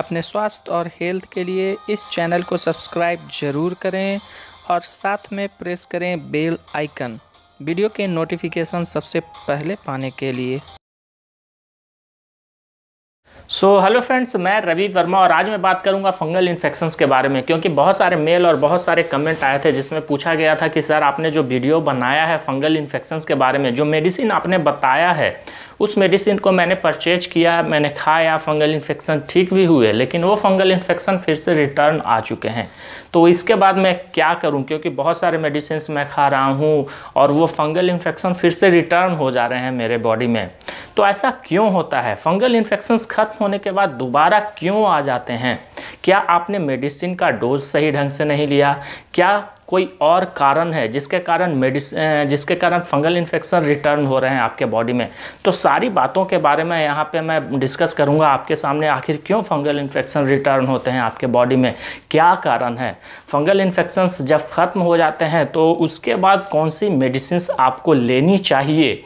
अपने स्वास्थ्य और हेल्थ के लिए इस चैनल को सब्सक्राइब ज़रूर करें और साथ में प्रेस करें बेल आइकन वीडियो के नोटिफिकेशन सबसे पहले पाने के लिए सो हेलो फ्रेंड्स मैं रवि वर्मा और आज मैं बात करूंगा फंगल इन्फेक्शंस के बारे में क्योंकि बहुत सारे मेल और बहुत सारे कमेंट आए थे जिसमें पूछा गया था कि सर आपने जो वीडियो बनाया है फंगल इन्फेक्शंस के बारे में जो मेडिसिन आपने बताया है उस मेडिसिन को मैंने परचेज किया मैंने खाया फंगल इन्फेक्शन ठीक भी हुए लेकिन वो फंगल इन्फेक्शन फिर से रिटर्न आ चुके हैं तो इसके बाद मैं क्या करूँ क्योंकि बहुत सारे मेडिसिन मैं खा रहा हूँ और वो फंगल इन्फेक्शन फिर से रिटर्न हो जा रहे हैं मेरे बॉडी में तो ऐसा क्यों होता है फंगल इन्फेक्शन खत्म होने के बाद दोबारा क्यों आ जाते हैं क्या आपने मेडिसिन का डोज सही ढंग से नहीं लिया क्या कोई और कारण है जिसके कारण मेडिस जिसके कारण फंगल इन्फेक्शन रिटर्न हो रहे हैं आपके बॉडी में तो सारी बातों के बारे में यहाँ पे मैं डिस्कस करूँगा आपके सामने आखिर क्यों फंगल इन्फेक्शन रिटर्न होते हैं आपके बॉडी में क्या कारण है फंगल इन्फेक्शन जब ख़त्म हो जाते हैं तो उसके बाद कौन सी मेडिसिन आपको लेनी चाहिए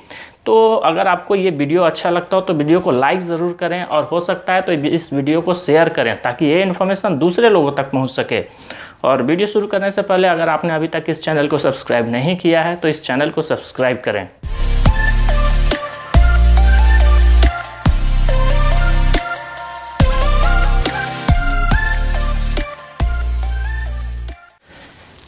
तो अगर आपको ये वीडियो अच्छा लगता हो तो वीडियो को लाइक ज़रूर करें और हो सकता है तो इस वीडियो को शेयर करें ताकि ये इन्फॉर्मेशन दूसरे लोगों तक पहुंच सके और वीडियो शुरू करने से पहले अगर आपने अभी तक इस चैनल को सब्सक्राइब नहीं किया है तो इस चैनल को सब्सक्राइब करें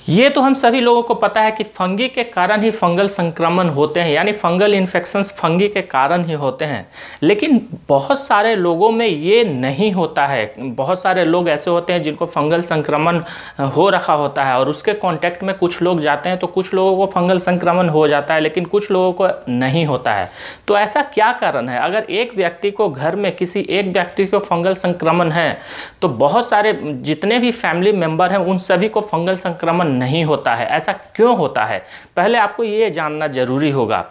ये तो हम सभी लोगों को पता है कि फंगी के कारण ही फंगल संक्रमण होते हैं यानी फंगल इन्फेक्शन फंगी के कारण ही होते हैं लेकिन बहुत सारे लोगों में ये नहीं होता है बहुत सारे लोग ऐसे होते हैं जिनको फंगल संक्रमण हो रखा होता है और उसके कांटेक्ट में कुछ लोग जाते हैं तो कुछ लोगों को फंगल संक्रमण हो जाता है लेकिन कुछ लोगों को नहीं होता है तो ऐसा क्या कारण है अगर एक व्यक्ति को घर में किसी एक व्यक्ति को फंगल संक्रमण है तो बहुत सारे जितने भी फैमिली मेम्बर हैं उन सभी को फंगल संक्रमण नहीं होता है ऐसा क्यों होता है पहले आपको ये जानना जरूरी होगा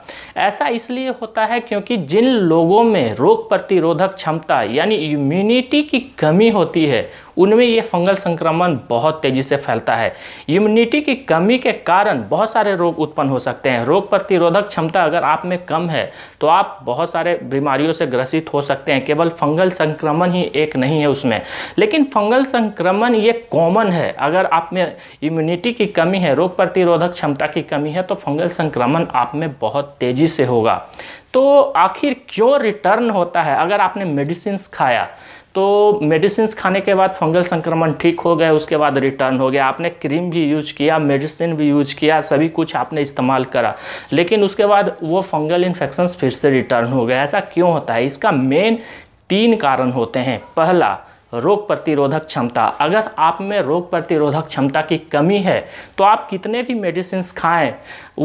ऐसा इसलिए होता है क्योंकि जिन लोगों में रोग प्रतिरोधक क्षमता यानी इम्यूनिटी की कमी होती है उनमें ये फंगल संक्रमण बहुत तेज़ी से फैलता है इम्यूनिटी की कमी के कारण बहुत सारे रोग उत्पन्न हो सकते हैं रोग प्रतिरोधक क्षमता अगर आप में कम है तो आप बहुत सारे बीमारियों से ग्रसित हो सकते हैं केवल फंगल संक्रमण ही एक नहीं है उसमें लेकिन फंगल संक्रमण ये कॉमन है अगर आप में इम्यूनिटी की कमी है रोग प्रतिरोधक क्षमता की कमी है तो फंगल संक्रमण आप में बहुत तेज़ी से होगा तो आखिर क्यों रिटर्न होता है अगर आपने मेडिसिन खाया तो मेडिसिन खाने के बाद फंगल संक्रमण ठीक हो गए उसके बाद रिटर्न हो गया आपने क्रीम भी यूज किया मेडिसिन भी यूज किया सभी कुछ आपने इस्तेमाल करा लेकिन उसके बाद वो फंगल इन्फेक्शन फिर से रिटर्न हो गया ऐसा क्यों होता है इसका मेन तीन कारण होते हैं पहला रोग प्रतिरोधक क्षमता अगर आप में रोग प्रतिरोधक क्षमता की कमी है तो आप कितने भी मेडिसिन खाएं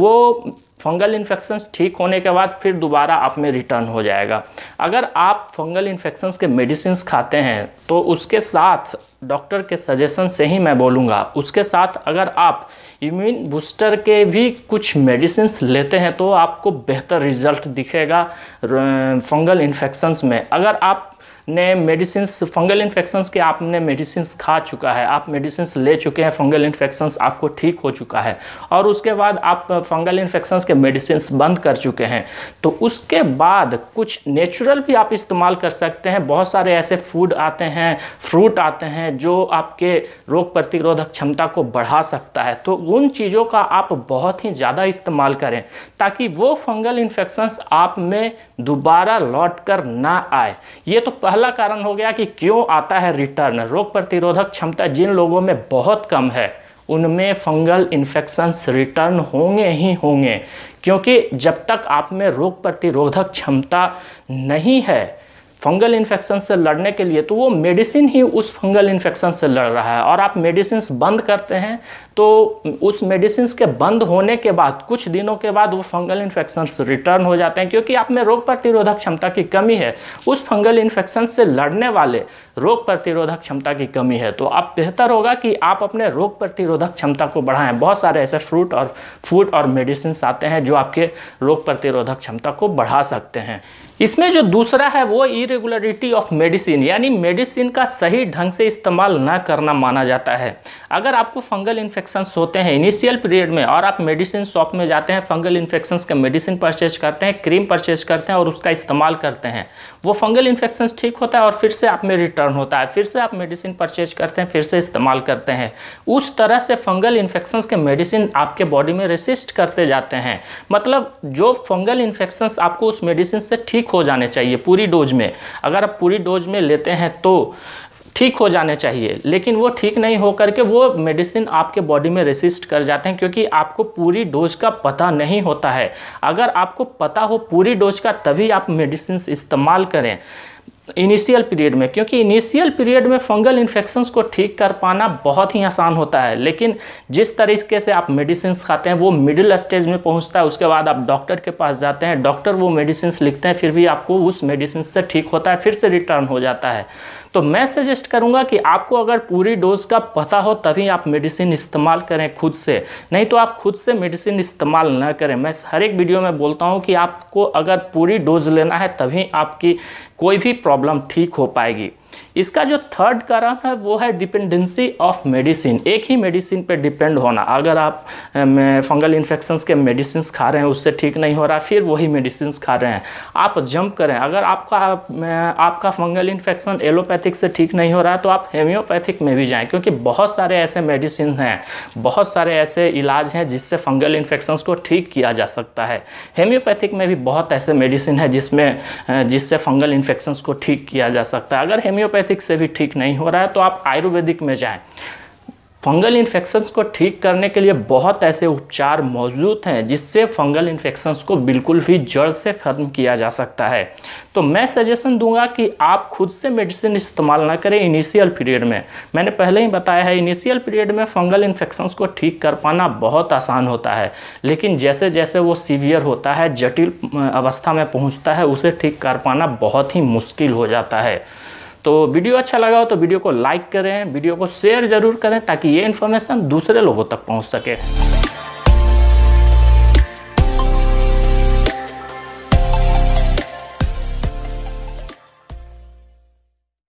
वो फंगल इन्फेक्शंस ठीक होने के बाद फिर दोबारा आप में रिटर्न हो जाएगा अगर आप फंगल इन्फेक्शंस के मेडिसिन खाते हैं तो उसके साथ डॉक्टर के सजेशन से ही मैं बोलूँगा उसके साथ अगर आप इम्यून बूस्टर के भी कुछ मेडिसिन लेते हैं तो आपको बेहतर रिजल्ट दिखेगा फंगल इन्फेक्शंस में अगर आप ने मेडिसिन फंगल इन्फेक्शंस के आपने मेडिसिन खा चुका है आप मेडिसिन ले चुके हैं फंगल इन्फेक्शंस आपको ठीक हो चुका है और उसके बाद आप फंगल इन्फेक्शंस के मेडिसिन बंद कर चुके हैं तो उसके बाद कुछ नेचुरल भी आप इस्तेमाल कर सकते हैं बहुत सारे ऐसे फूड आते हैं फ्रूट आते हैं जो आपके रोग प्रतिरोधक क्षमता को बढ़ा सकता है तो उन चीज़ों का आप बहुत ही ज़्यादा इस्तेमाल करें ताकि वो फंगल इन्फेक्शंस आप में दोबारा लौट कर ना आए ये तो पहला पहला कारण हो गया कि क्यों आता है रिटर्न रोग प्रतिरोधक क्षमता जिन लोगों में बहुत कम है उनमें फंगल इन्फेक्शंस रिटर्न होंगे ही होंगे क्योंकि जब तक आप में रोग प्रतिरोधक क्षमता नहीं है फंगल इन्फेक्शन से लड़ने के लिए तो वो मेडिसिन ही उस फंगल इन्फेक्शन से लड़ रहा है और आप मेडिसिन बंद करते हैं तो उस मेडिसिन के बंद होने के बाद कुछ दिनों के बाद वो फंगल इन्फेक्शन रिटर्न हो जाते हैं क्योंकि आप में रोग प्रतिरोधक क्षमता की कमी है उस फंगल इन्फेक्शन से लड़ने वाले रोग प्रतिरोधक क्षमता की कमी है तो आप बेहतर होगा कि आप अपने रोग प्रतिरोधक क्षमता को बढ़ाएं बहुत सारे ऐसे फ्रूट और फूड और मेडिसिन आते हैं जो आपके रोग प्रतिरोधक क्षमता को बढ़ा सकते हैं इसमें जो दूसरा है वो इरेगुलरिटी ऑफ मेडिसिन यानी मेडिसिन का सही ढंग से इस्तेमाल ना करना माना जाता है अगर आपको फंगल इन्फेक्शन होते हैं इनिशियल पीरियड में और आप मेडिसिन शॉप में जाते हैं फंगल इन्फेक्शन का मेडिसिन परचेज करते हैं क्रीम परचेज करते हैं और उसका इस्तेमाल करते हैं वो फंगल इन्फेक्शन ठीक होता है और फिर से आप में रिटर्न होता है फिर से आप मेडिसिन परचेज करते हैं फिर से इस्तेमाल करते हैं उस तरह से फंगल इन्फेक्शन के मेडिसिन आपके बॉडी में रेसिस्ट करते जाते हैं मतलब जो फंगल इन्फेक्शंस आपको उस मेडिसिन से ठीक हो जाने चाहिए पूरी डोज में अगर आप पूरी डोज में लेते हैं तो ठीक हो जाने चाहिए लेकिन वो ठीक नहीं हो करके वो मेडिसिन आपके बॉडी में रेसिस्ट कर जाते हैं क्योंकि आपको पूरी डोज का पता नहीं होता है अगर आपको पता हो पूरी डोज का तभी आप मेडिसिन इस्तेमाल करें इनिशियल पीरियड में क्योंकि इनिशियल पीरियड में फंगल इन्फेक्शंस को ठीक कर पाना बहुत ही आसान होता है लेकिन जिस तरीके से आप मेडिसिन खाते हैं वो मिडिल स्टेज में पहुंचता है उसके बाद आप डॉक्टर के पास जाते हैं डॉक्टर वो मेडिसिन लिखते हैं फिर भी आपको उस मेडिसिन से ठीक होता है फिर से रिटर्न हो जाता है तो मैं सजेस्ट करूंगा कि आपको अगर पूरी डोज का पता हो तभी आप मेडिसिन इस्तेमाल करें खुद से नहीं तो आप खुद से मेडिसिन इस्तेमाल ना करें मैं हर एक वीडियो में बोलता हूं कि आपको अगर पूरी डोज लेना है तभी आपकी कोई भी प्रॉब्लम ठीक हो पाएगी इसका जो थर्ड कारण है वो है डिपेंडेंसी ऑफ मेडिसिन एक ही मेडिसिन पे डिपेंड होना अगर आप फंगल इन्फेक्शन के मेडिसिन खा रहे हैं उससे ठीक नहीं हो रहा फिर वही मेडिसिन खा रहे हैं आप जंप करें अगर आपका आपका फंगल इन्फेक्शन एलोपैथिक से ठीक नहीं हो रहा तो आप हेम्योपैथिक में भी जाएँ क्योंकि बहुत सारे ऐसे मेडिसिन हैं बहुत सारे ऐसे इलाज हैं जिससे फंगल इन्फेक्शन को ठीक किया जा सकता है हेम्योपैथिक में भी बहुत ऐसे मेडिसिन है जिसमें जिससे फंगल इन्फेक्शन को ठीक किया जा सकता है अगर होम्योपैथिक होम्योपैथिक से भी ठीक नहीं हो रहा है तो आप आयुर्वेदिक में जाएँ फंगल इन्फेक्शन्स को ठीक करने के लिए बहुत ऐसे उपचार मौजूद हैं जिससे फंगल इन्फेक्शन को बिल्कुल भी जड़ से ख़त्म किया जा सकता है तो मैं सजेशन दूंगा कि आप खुद से मेडिसिन इस्तेमाल ना करें इनिशियल पीरियड में मैंने पहले ही बताया है इनिशियल पीरियड में फंगल इन्फेक्शन को ठीक कर पाना बहुत आसान होता है लेकिन जैसे जैसे वो सीवियर होता है जटिल अवस्था में पहुँचता है उसे ठीक कर पाना बहुत ही मुश्किल हो जाता है तो वीडियो अच्छा लगा हो तो वीडियो को लाइक करें वीडियो को शेयर ज़रूर करें ताकि ये इन्फॉर्मेशन दूसरे लोगों तक पहुँच सके